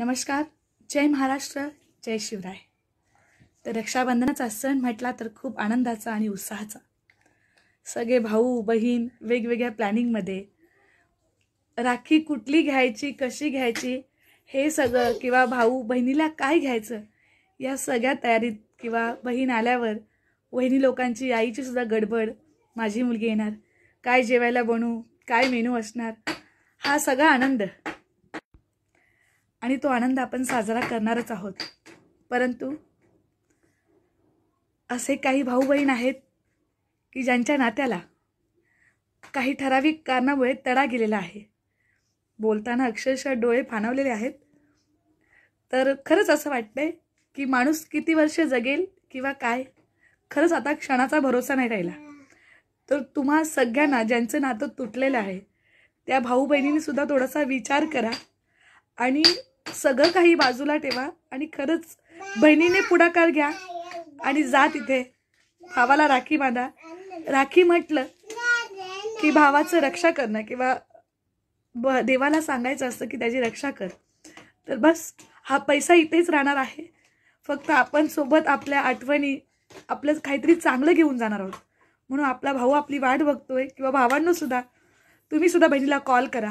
नमस्कार जय महाराष्ट्र जय शिवराय तर रक्षाबंधनाचा सण म्हटला तर खूप आनंदाचा आणि उत्साहाचा सगळे भाऊ बहीण वेगवेगळ्या प्लॅनिंगमध्ये राखी कुठली घ्यायची कशी घ्यायची हे सगळं किंवा भाऊ बहिणीला काय घ्यायचं या सगळ्या तयारीत किंवा बहीण आल्यावर वहिनी लोकांची आईची सुद्धा गडबड माझी मुलगी येणार काय जेवायला बनू काय मेनू असणार हा सगळा आनंद आणि तो आनंद आपण साजरा करणारच आहोत परंतु असे काही भाऊ बहीण आहेत की ज्यांच्या नात्याला काही ठराविक कारणामुळे तडा गेलेला आहे बोलताना अक्षरशः डोळे फानवलेले आहेत तर खरंच असं वाटतंय की माणूस किती वर्ष जगेल किंवा काय खरंच आता क्षणाचा भरोसा नाही राहिला तर तुम्हा सगळ्यांना ज्यांचं नातं तुटलेलं आहे त्या भाऊ सुद्धा थोडासा विचार करा आणि सगळं काही बाजूला ठेवा आणि खरंच बहिणीने पुढाकार घ्या आणि जा तिथे भावाला राखी बांधा राखी म्हटलं की भावाचं रक्षा करणं किंवा ब देवाला सांगायचं असतं की त्याची रक्षा कर तर बस हा पैसा इथेच राहणार आहे फक्त आपण सोबत आपल्या आठवणी आपलं काहीतरी चांगलं घेऊन जाणार आहोत म्हणून आपला भाऊ आपली वाट बघतोय किंवा भावांनो सुद्धा तुम्ही सुद्धा बहिणीला कॉल करा